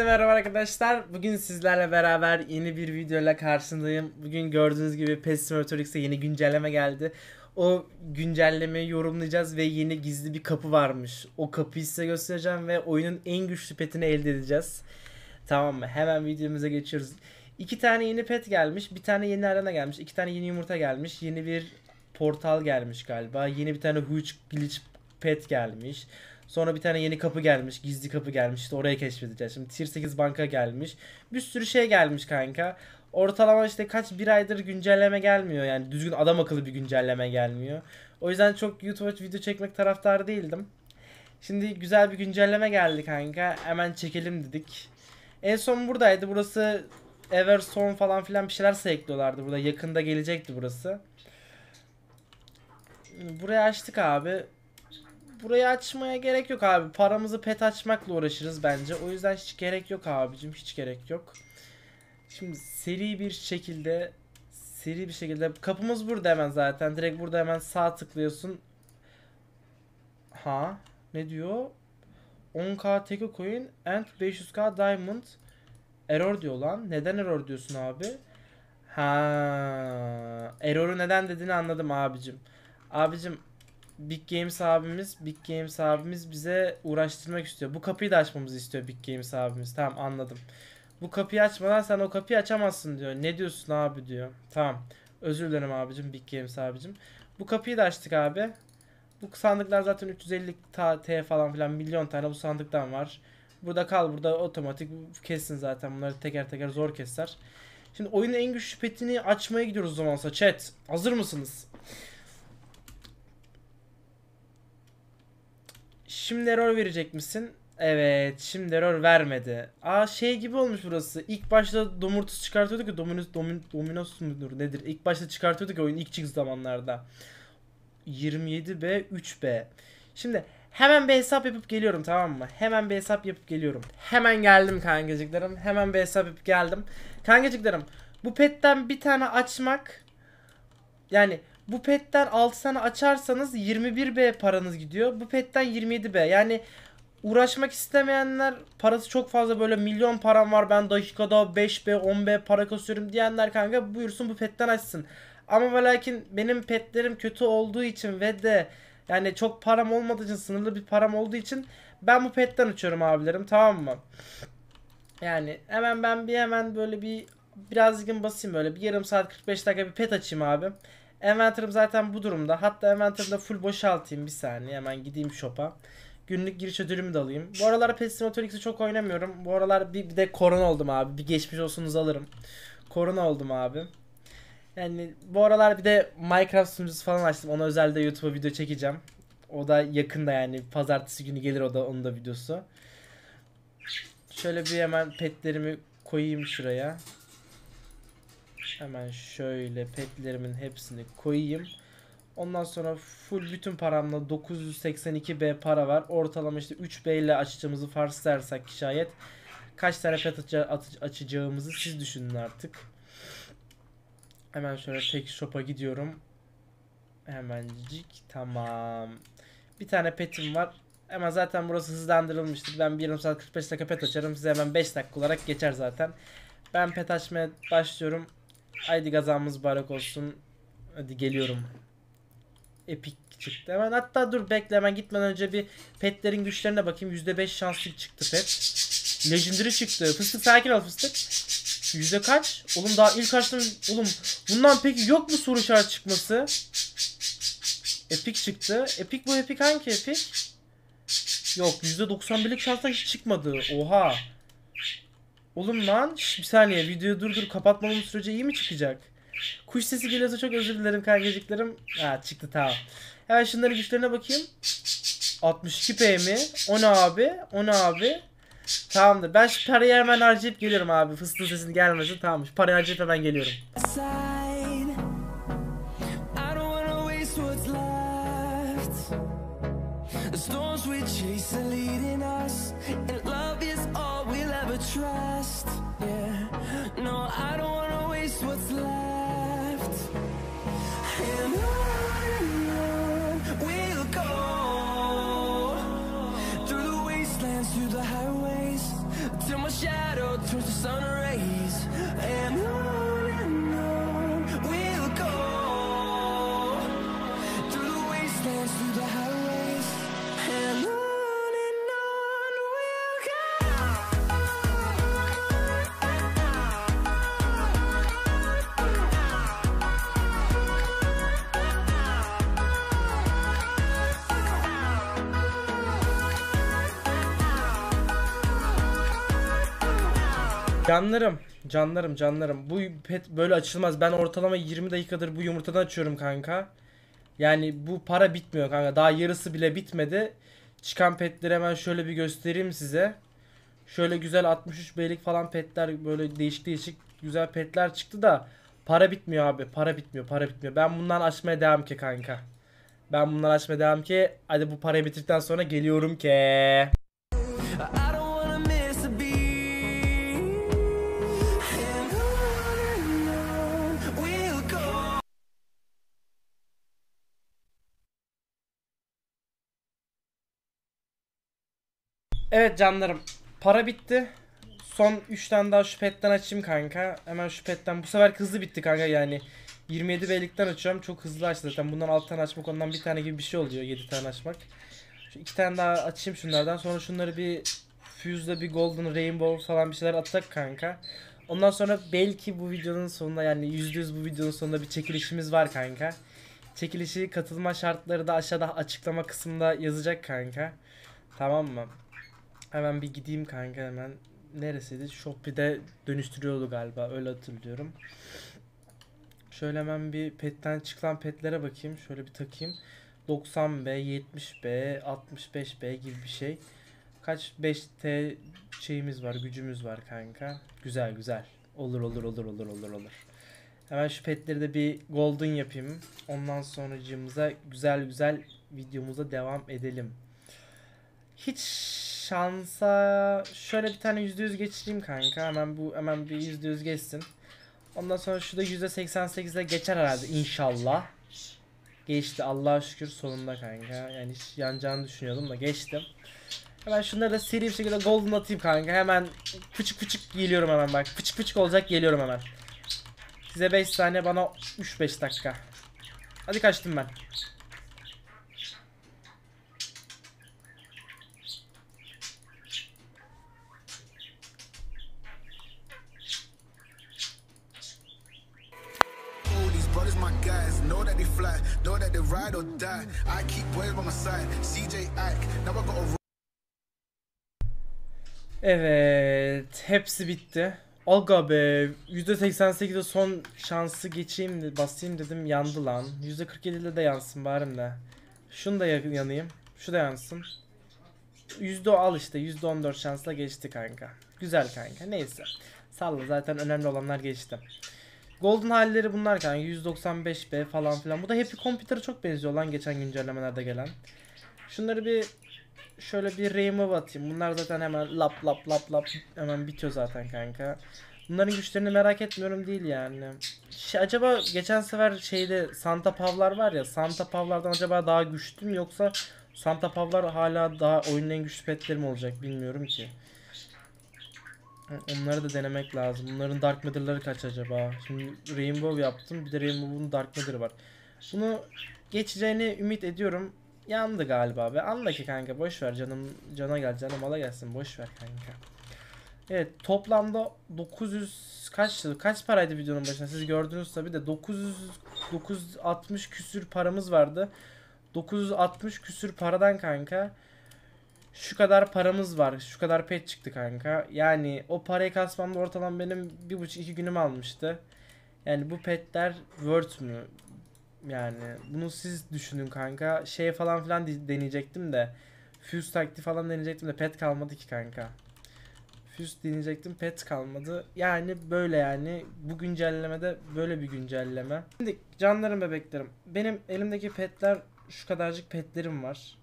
Herkese merhaba arkadaşlar. Bugün sizlerle beraber yeni bir videoyla karşındayım. Bugün gördüğünüz gibi PES yeni güncelleme geldi. O güncellemeyi yorumlayacağız ve yeni gizli bir kapı varmış. O kapıyı size göstereceğim ve oyunun en güçlü petini elde edeceğiz. Tamam mı? Hemen videomuza geçiyoruz. İki tane yeni pet gelmiş. Bir tane yeni arena gelmiş. iki tane yeni yumurta gelmiş. Yeni bir portal gelmiş galiba. Yeni bir tane huge glitch pet gelmiş. Sonra bir tane yeni kapı gelmiş. Gizli kapı gelmiş. İşte orayı keşfedeceğiz. Şimdi tier 8 banka gelmiş. Bir sürü şey gelmiş kanka. Ortalama işte kaç bir aydır güncelleme gelmiyor. Yani düzgün adam akıllı bir güncelleme gelmiyor. O yüzden çok YouTube'a video çekmek taraftarı değildim. Şimdi güzel bir güncelleme geldi kanka. Hemen çekelim dedik. En son buradaydı. Burası Everson falan filan bir şeyler sayıklıyorlardı. Burada yakında gelecekti burası. Burayı açtık abi burayı açmaya gerek yok abi. Paramızı pet açmakla uğraşırız bence. O yüzden hiç gerek yok abicim. Hiç gerek yok. Şimdi seri bir şekilde seri bir şekilde kapımız burada hemen zaten. Direkt burada hemen sağ tıklıyorsun. Ha ne diyor? 10k Teko coin and 500k diamond. Error diyor lan. Neden error diyorsun abi? Ha, error'u neden dediğini anladım abicim. Abicim Big Games abimiz, Big Games abimiz bize uğraştırmak istiyor. Bu kapıyı da açmamızı istiyor Big Games abimiz. Tamam anladım. Bu kapıyı açmadan sen o kapıyı açamazsın diyor. Ne diyorsun abi diyor. Tamam. Özür dilerim abicim, Big Games abicim. Bu kapıyı da açtık abi. Bu sandıklar zaten 350 T falan filan milyon tane bu sandıktan var. Burada kal burada otomatik kessin zaten bunları teker teker zor keser. Şimdi oyunun en güçlü petini açmaya gidiyoruz zamansa chat. Hazır mısınız? Şimdi error verecek misin? Evet şimdi error vermedi. Aa şey gibi olmuş burası. İlk başta domurtus çıkartıyorduk ya dominus, domin, dominos mudur nedir? İlk başta çıkartıyorduk ya oyun ilk çık zamanlarda. 27B 3B. Şimdi hemen bir hesap yapıp geliyorum tamam mı? Hemen bir hesap yapıp geliyorum. Hemen geldim kankacıklarım. Hemen bir hesap yapıp geldim. Kankacıklarım bu petten bir tane açmak yani bu petten 6 tane açarsanız 21B paranız gidiyor. Bu petten 27B. Yani uğraşmak istemeyenler parası çok fazla böyle milyon param var ben dakikada 5B 10B para kasıyorum diyenler kanka buyursun bu petten açsın. Ama ve lakin benim petlerim kötü olduğu için ve de yani çok param olmadığı için sınırlı bir param olduğu için ben bu petten açıyorum abilerim tamam mı? Yani hemen ben bir hemen böyle bir birazcık basayım böyle bir yarım saat 45 dakika bir pet açayım abi. Inventor'ım zaten bu durumda. Hatta Inventor'da full boşaltayım bir saniye. Hemen gideyim shop'a. Günlük giriş ödülümü de alayım. Bu aralar Pet çok oynamıyorum. Bu aralar bir, bir de korona oldum abi. Bir geçmiş olsunuz alırım. Korona oldum abi. Yani bu aralar bir de Minecraft sunucusu falan açtım. Ona özel de YouTube'a video çekeceğim. O da yakında yani pazartesi günü gelir o da onun da videosu. Şöyle bir hemen petlerimi koyayım şuraya. Hemen şöyle petlerimin hepsini koyayım. Ondan sonra full bütün paramla 982B para var. Ortalama işte 3B ile açacağımızı farz dersek şayet kaç tane pet açacağımızı siz düşünün artık. Hemen şöyle tek shop'a gidiyorum. Hemencik tamam. Bir tane petim var. Ama zaten burası hızlandırılmıştı. Ben 1 saat 45 dakika pet açarım. Size hemen 5 dakika olarak geçer zaten. Ben pet açmaya başlıyorum. Haydi gazamız barak olsun. Hadi geliyorum. Epik çıktı. Hemen hatta dur bekle hemen gitmeden önce bir petlerin güçlerine bakayım. %5 şanslık çıktı pet. Legendary çıktı. Fıstık sakin ol fıstık. Yüzde kaç? Oğlum daha ilk açtım. Oğlum bundan peki yok mu soru işaret çıkması? Epic çıktı. Epic bu epic hangi epic? Yok %91'lik şansla hiç çıkmadı. Oha. Oğlum lan şş, bir saniye videoyu durdur kapatmamın sürece iyi mi çıkacak? Kuş sesi geliyorsa çok özür dilerim kankacıklarım. Ha çıktı tamam. Hemen şunların güçlerine bakayım. 62 P mi? 10 abi. 10 abi. Tamamdır. Ben şu parayı hemen harcayıp geliyorum abi. Fıstığın sesini gelmesin. Tamam. Şu parayı harcayıp hemen geliyorum. The storms we chase are leading us And love is all we'll ever trust Yeah, no, I don't wanna waste what's left And on we'll go Through the wastelands, through the highways Till my shadow turns to sun rays And on Canlarım, canlarım, canlarım. Bu pet böyle açılmaz. Ben ortalama 20 dakikadır bu yumurtadan açıyorum kanka. Yani bu para bitmiyor kanka. Daha yarısı bile bitmedi. Çıkan petleri hemen şöyle bir göstereyim size. Şöyle güzel 63 beylik falan petler böyle değişik değişik güzel petler çıktı da para bitmiyor abi. Para bitmiyor, para bitmiyor. Ben bundan açmaya devam ki kanka. Ben bundan açmaya devam ki. Hadi bu parayı bitirdikten sonra geliyorum ki. Evet canlarım. Para bitti. Son 3 tane daha şu petten açayım kanka. Hemen şu petten Bu sefer hızlı bitti kanka yani. 27 beylikten açıyorum. Çok hızlı açtı zaten. Bundan 6 tane açmak ondan bir tane gibi bir şey oluyor. 7 tane açmak. Şu 2 tane daha açayım şunlardan. Sonra şunları bir Fuse'da bir Golden Rainbow falan bir şeyler atsak kanka. Ondan sonra belki bu videonun sonunda yani %100 bu videonun sonunda bir çekilişimiz var kanka. Çekilişi katılma şartları da aşağıda açıklama kısmında yazacak kanka. Tamam mı? Hemen bir gideyim kanka hemen. Neresiydi? Shopee'de dönüştürüyordu galiba. Öyle hatırlıyorum. Şöyle hemen bir petten çıkan petlere bakayım. Şöyle bir takayım. 90B, 70B, 65B gibi bir şey. Kaç 5T şeyimiz var, gücümüz var kanka. Güzel güzel. Olur olur olur olur olur olur. Hemen şu petleri de bir golden yapayım. Ondan sonracığımıza güzel güzel videomuza devam edelim. Hiç şansa şöyle bir tane yüzde yüz geçireyim kanka. Hemen bu hemen bir yüzde yüz geçsin. Ondan sonra şu da yüzde %88'e geçer herhalde inşallah. Geçti Allah'a şükür sonunda kanka. Yani hiç yanacağını düşünüyordum da geçtim. Hemen şunları da seri bir şekilde golden atayım kanka. Hemen küçük küçük geliyorum hemen bak. Küçük küçük olacak geliyorum hemen. Size 5 saniye bana 3-5 dakika. Hadi kaçtım ben. Evet, hepsi bitti. Aga be, %88'de son şansı geçeyim, de, basayım dedim yandı lan. %47'de de yansın bari de. Şunu da yanayım, şu da yansın. Yüzde al işte, %14 şansla geçti kanka. Güzel kanka, neyse. Salla zaten önemli olanlar geçti. Golden halleri bunlar yani 195B falan filan. Bu da Happy Computer'a çok benziyor lan geçen güncellemelerde gelen. Şunları bir şöyle bir remove atayım. Bunlar zaten hemen lap lap lap lap hemen bitiyor zaten kanka. Bunların güçlerini merak etmiyorum değil yani. Şey, acaba geçen sefer şeyde Santa Pavlar var ya Santa Pavlardan acaba daha güçlü mü yoksa Santa Pavlar hala daha oyunun en güçlü petleri mi olacak bilmiyorum ki. Onları da denemek lazım. Bunların Dark Matter'ları kaç acaba? Şimdi Rainbow yaptım. Bir de Rainbow'un Dark Matter'ı var. Bunu geçeceğini ümit ediyorum. Yandı galiba be. Anla ki kanka boş ver canım cana gel canım ala gelsin boş ver kanka. Evet toplamda 900 kaçtı? kaç paraydı videonun başında siz gördünüz tabi de 900 960 küsür paramız vardı. 960 küsür paradan kanka şu kadar paramız var. Şu kadar pet çıktı kanka. Yani o parayı kasmamda ortalama benim bir buçuk iki günüm almıştı. Yani bu petler worth mü? Yani bunu siz düşünün kanka. Şey falan filan deneyecektim de. Fuse taktiği falan deneyecektim de pet kalmadı ki kanka. Fuse deneyecektim pet kalmadı. Yani böyle yani bu güncellemede böyle bir güncelleme. Şimdi canlarım bebeklerim. Benim elimdeki petler şu kadarcık petlerim var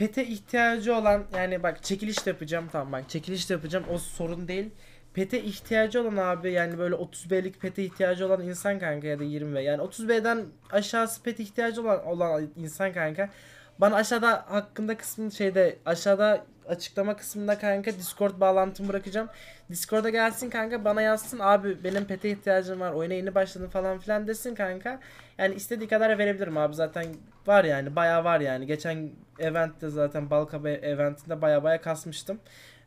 pete ihtiyacı olan yani bak çekiliş de yapacağım tamam bak çekiliş de yapacağım o sorun değil. Pete ihtiyacı olan abi yani böyle 30B'lik pete ihtiyacı olan insan kanka ya da 20B. Yani 30B'den aşağısı pete ihtiyacı olan olan insan kanka bana aşağıda hakkında kısmı şeyde aşağıda açıklama kısmında kanka Discord bağlantımı bırakacağım. Discord'a gelsin kanka bana yazsın abi benim pete ihtiyacım var oyuna yeni başladım falan filan desin kanka. Yani istediği kadar verebilirim abi zaten var yani baya var yani. Geçen eventte zaten Balka eventinde baya baya kasmıştım.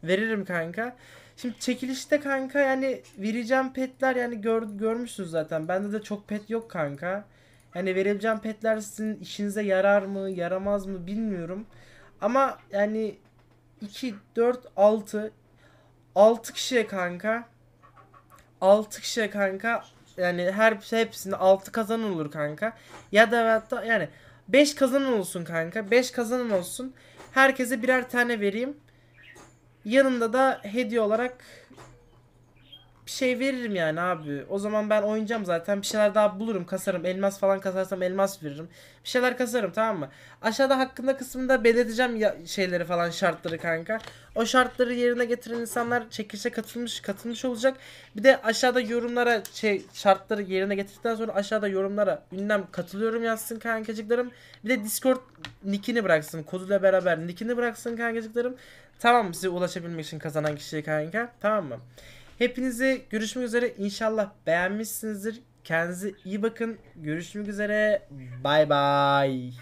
Veririm kanka. Şimdi çekilişte kanka yani vereceğim petler yani gör, görmüşsünüz zaten. Bende de çok pet yok kanka. Hani verebileceğim petler sizin işinize yarar mı, yaramaz mı bilmiyorum. Ama yani 2, 4, 6 6 kişiye kanka 6 kişiye kanka yani her hepsinde 6 kazanan olur kanka. Ya da hatta yani 5 kazanan olsun kanka. 5 kazanan olsun. Herkese birer tane vereyim. Yanında da hediye olarak bir şey veririm yani abi. O zaman ben oynayacağım zaten. Bir şeyler daha bulurum, kasarım. Elmas falan kasarsam elmas veririm. Bir şeyler kasarım tamam mı? Aşağıda hakkında kısmında belirteceğim ya şeyleri falan şartları kanka. O şartları yerine getiren insanlar çekilişe katılmış katılmış olacak. Bir de aşağıda yorumlara şey şartları yerine getirdikten sonra aşağıda yorumlara ünlem katılıyorum yazsın kankacıklarım. Bir de Discord nickini bıraksın. Koduyla beraber nickini bıraksın kankacıklarım. Tamam mı? Size ulaşabilmek için kazanan kişiye kanka. Tamam mı? Hepinize görüşmek üzere. İnşallah beğenmişsinizdir. Kendinize iyi bakın. Görüşmek üzere. Bay bay.